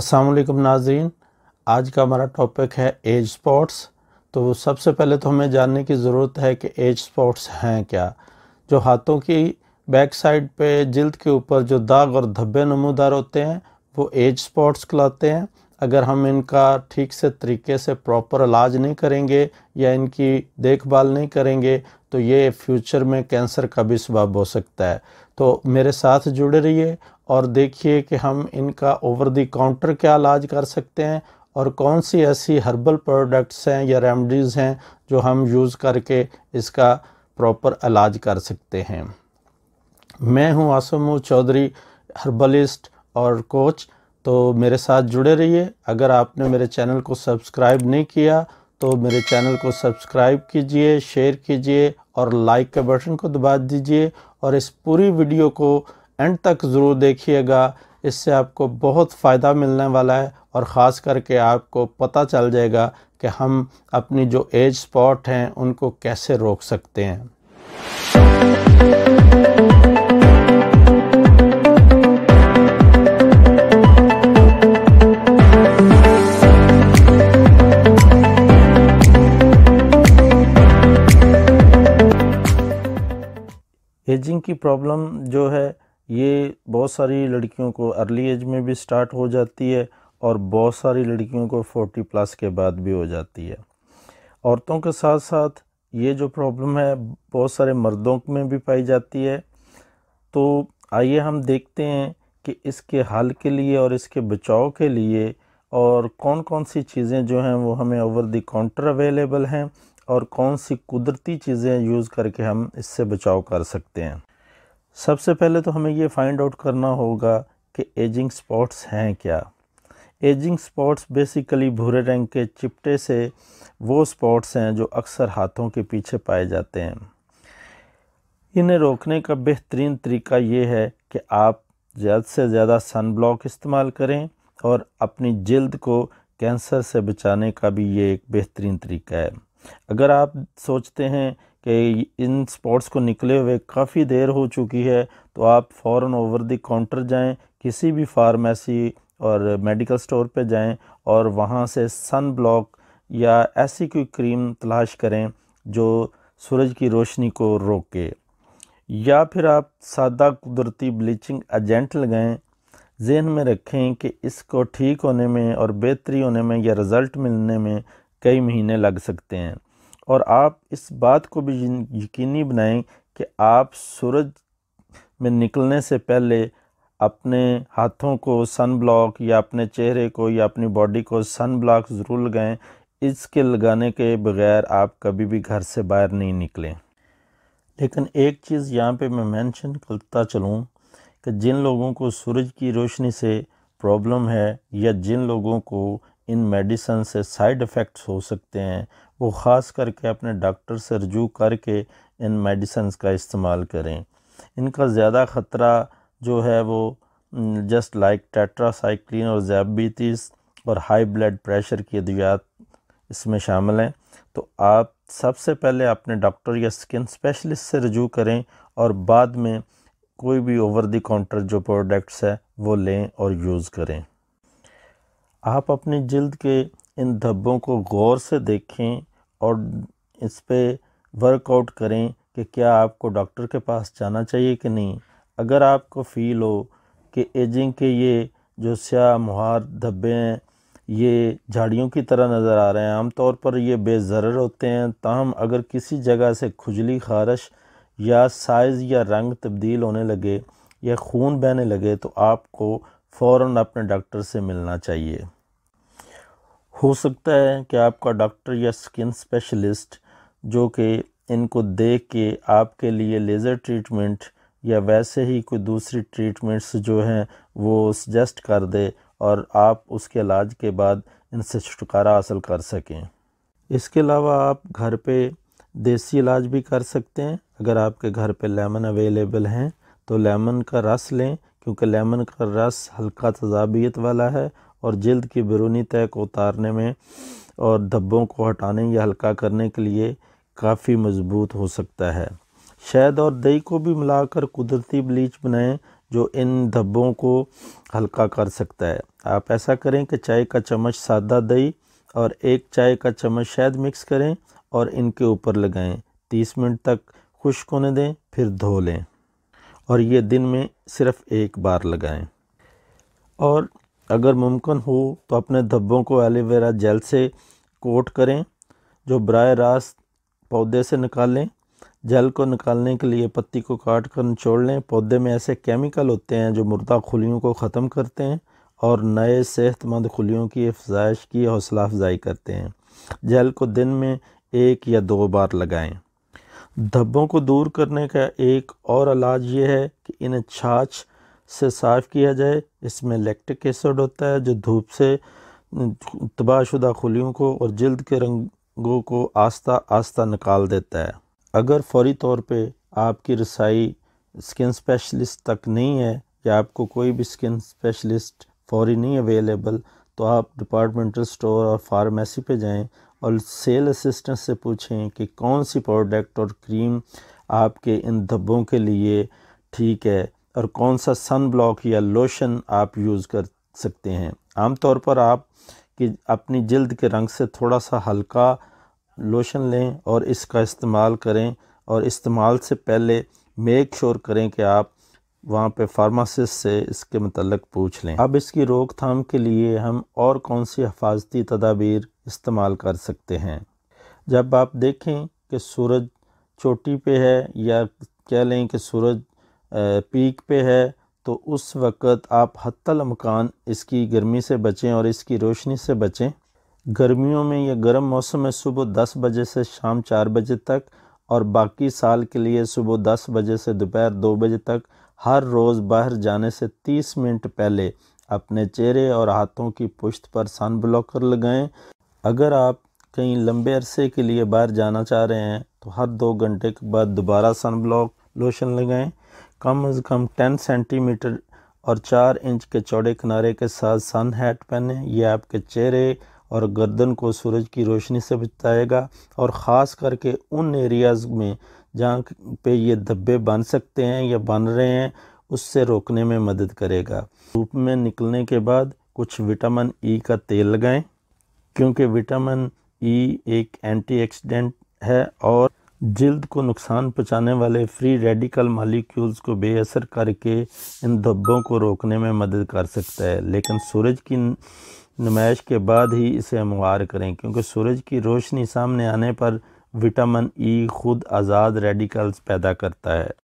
असलम नाजीन आज का हमारा टॉपिक है एज स्पॉट्स तो सबसे पहले तो हमें जानने की ज़रूरत है कि एज स्पॉट्स हैं क्या जो हाथों की बैक साइड पे जल्द के ऊपर जो दाग और धब्बे नमूदार होते हैं वो एज स्पॉट्स कहलाते हैं अगर हम इनका ठीक से तरीके से प्रॉपर इलाज नहीं करेंगे या इनकी देखभाल नहीं करेंगे तो ये फ्यूचर में कैंसर का भी सबब हो सकता है तो मेरे साथ जुड़े रहिए और देखिए कि हम इनका ओवर दी काउंटर क्या इलाज कर सकते हैं और कौन सी ऐसी हर्बल प्रोडक्ट्स हैं या रेमडीज़ हैं जो हम यूज़ करके इसका प्रॉपर इलाज कर सकते हैं मैं हूं आसमू चौधरी हर्बलिस्ट और कोच तो मेरे साथ जुड़े रहिए अगर आपने मेरे चैनल को सब्सक्राइब नहीं किया तो मेरे चैनल को सब्सक्राइब कीजिए शेयर कीजिए और लाइक के बटन को दबा दीजिए और इस पूरी वीडियो को एंड तक ज़रूर देखिएगा इससे आपको बहुत फ़ायदा मिलने वाला है और ख़ास करके आपको पता चल जाएगा कि हम अपनी जो एज स्पॉट हैं उनको कैसे रोक सकते हैं स्मोकिंग की प्रॉब्लम जो है ये बहुत सारी लड़कियों को अर्ली एज में भी स्टार्ट हो जाती है और बहुत सारी लड़कियों को फोर्टी प्लस के बाद भी हो जाती है औरतों के साथ साथ ये जो प्रॉब्लम है बहुत सारे मर्दों में भी पाई जाती है तो आइए हम देखते हैं कि इसके हल के लिए और इसके बचाव के लिए और कौन कौन सी चीज़ें जो हैं वो हमें ओवर दी काउंटर अवेलेबल हैं और कौन सी कुदरती चीज़ें यूज़ करके हम इससे बचाव कर सकते हैं सबसे पहले तो हमें ये फाइंड आउट करना होगा कि एजिंग स्पॉट्स हैं क्या एजिंग स्पॉट्स बेसिकली भूरे रंग के चिपटे से वो स्पॉट्स हैं जो अक्सर हाथों के पीछे पाए जाते हैं इन्हें रोकने का बेहतरीन तरीका ये है कि आप ज़्यादा से ज़्यादा सन ब्लॉक इस्तेमाल करें और अपनी जल्द को कैंसर से बचाने का भी ये एक बेहतरीन तरीका है अगर आप सोचते हैं कि इन स्पॉट्स को निकले हुए काफ़ी देर हो चुकी है तो आप फ़ौर ओवर दी काउंटर जाएं किसी भी फार्मेसी और मेडिकल स्टोर पे जाएं और वहाँ से सन ब्लॉक या ऐसी कोई क्रीम तलाश करें जो सूरज की रोशनी को रोके या फिर आप सादा कुदरती ब्लीचिंग एजेंट लगाएं जहन में रखें कि इसको ठीक होने में और बेहतरी होने में या रिज़ल्ट मिलने में कई महीने लग सकते हैं और आप इस बात को भी यकीनी बनाएं कि आप सूरज में निकलने से पहले अपने हाथों को सन ब्लॉक या अपने चेहरे को या अपनी बॉडी को सन ब्लॉक ज़रूर लगाएं इसके लगाने के बगैर आप कभी भी घर से बाहर नहीं निकलें लेकिन एक चीज़ यहाँ पे मैं मेंशन करता चलूँ कि जिन लोगों को सूरज की रोशनी से प्रॉब्लम है या जिन लोगों को इन मेडिसन से साइड इफ़ेक्ट्स हो सकते हैं वो ख़ास करके अपने डॉक्टर से रजू करके इन मेडिसन का इस्तेमाल करें इनका ज़्यादा ख़तरा जो है वो जस्ट लाइक टेट्रासाइक्लिन और जैबीतीस और हाई ब्लड प्रेशर की अद्वियात इसमें शामिल हैं तो आप सबसे पहले अपने डॉक्टर या स्किन स्पेशलिस्ट से रजू करें और बाद में कोई भी ओवर दी काउंटर जो प्रोडक्ट्स है वो लें और यूज़ करें आप अपनी जल्द के इन धब्बों को गौर से देखें और इस पर वर्कआउट करें कि क्या आपको डॉक्टर के पास जाना चाहिए कि नहीं अगर आपको फील हो कि एजिंग के ये जो स्या मुहार धब्बे हैं ये झाड़ियों की तरह नज़र आ रहे हैं आमतौर पर ये बेज़र होते हैं ताहम अगर किसी जगह से खुजली खारश या साइज़ या रंग तब्दील होने लगे या खून बहने लगे तो आपको फ़ौर अपने डॉक्टर से मिलना चाहिए हो सकता है कि आपका डॉक्टर या स्किन स्पेशलिस्ट जो कि इनको देख के आपके लिए लेज़र ट्रीटमेंट या वैसे ही कोई दूसरी ट्रीटमेंट्स जो हैं वो सजेस्ट कर दे और आप उसके इलाज के बाद इनसे छुटकारा हासिल कर सकें इसके अलावा आप घर पे देसी इलाज भी कर सकते हैं अगर आपके घर पे लेमन अवेलेबल हैं तो लेमन का रस लें क्योंकि लेमन का रस हल्का तजाबियत वाला है और जल्द की बैरूनी तय को उतारने में और धब्बों को हटाने या हल्का करने के लिए काफ़ी मजबूत हो सकता है शहद और दही को भी मिलाकर कुदरती ब्लीच बनाएं जो इन धब्बों को हल्का कर सकता है आप ऐसा करें कि चाय का चम्मच सादा दही और एक चाय का चम्मच शहद मिक्स करें और इनके ऊपर लगाएं 30 मिनट तक खुश्क होने दें फिर धो लें और ये दिन में सिर्फ़ एक बार लगाएं और अगर मुमकिन हो तो अपने धब्बों को एलोवेरा जेल से कोट करें जो बर रास्त पौधे से निकालें जेल को निकालने के लिए पत्ती को काट कर निचोड़ लें पौधे में ऐसे केमिकल होते हैं जो मुर्दा खुलियों को ख़त्म करते हैं और नए सेहतमंद खुलियों की अफजाइश की हौसला अफजाई करते हैं जेल को दिन में एक या दो बार लगाएं धब्बों को दूर करने का एक और इलाज ये है कि इन्हें छाछ से साफ़ किया जाए इसमें लैक्टिक एसिड होता है जो धूप से तबाहशुदा खुलियों को और जल्द के रंगों को आस्ता आस्ता निकाल देता है अगर फौरी तौर पे आपकी रसाई स्किन स्पेशलिस्ट तक नहीं है या आपको कोई भी स्किन स्पेशलिस्ट फौरी नहीं अवेलेबल तो आप डिपार्टमेंटल स्टोर और फार्मेसी पे जाएं और सेल असिस्टेंट से पूछें कि कौन सी प्रोडक्ट और क्रीम आपके इन धब्बों के लिए ठीक है और कौन सा सन ब्लॉक या लोशन आप यूज़ कर सकते हैं आमतौर पर आप कि अपनी जल्द के रंग से थोड़ा सा हल्का लोशन लें और इसका इस्तेमाल करें और इस्तेमाल से पहले मेक श्योर करें कि आप वहाँ पे फार्मासिस्ट से इसके मतलब पूछ लें अब इसकी रोकथाम के लिए हम और कौन सी हफाजती तदाबीर इस्तेमाल कर सकते हैं जब आप देखें कि सूरज चोटी पे है या कह लें कि सूरज पीक पे है तो उस वक़्त आप मकान इसकी गर्मी से बचें और इसकी रोशनी से बचें गर्मियों में या गर्म मौसम में सुबह दस बजे से शाम चार बजे तक और बाकी साल के लिए सुबह दस बजे से दोपहर दो बजे तक हर रोज़ बाहर जाने से तीस मिनट पहले अपने चेहरे और हाथों की पुश्त पर सन ब्लॉकर लगाएं अगर आप कहीं लंबे अरसे के लिए बाहर जाना चाह रहे हैं तो हर दो घंटे के बाद दोबारा सन ब्लॉक लोशन लगाएं कम अज़ कम टेन सेंटीमीटर और चार इंच के चौड़े किनारे के साथ सन हैट पहने ये आपके चेहरे और गर्दन को सूरज की रोशनी से बचाएगा और ख़ास करके उन एरियाज़ में जहाँ पे ये धब्बे बन सकते हैं या बन रहे हैं उससे रोकने में मदद करेगा धूप में निकलने के बाद कुछ विटामिन ई e का तेल लगाएं क्योंकि विटामिन ई e एक एंटीऑक्सीडेंट है और जल्द को नुकसान पहुंचाने वाले फ्री रेडिकल मालिक्यूल्स को बेअसर करके इन धब्बों को रोकने में मदद कर सकता है लेकिन सूरज की नुमाइश के बाद ही इसे हमवार करें क्योंकि सूरज की रोशनी सामने आने पर विटामिन ई e खुद आज़ाद रेडिकल्स पैदा करता है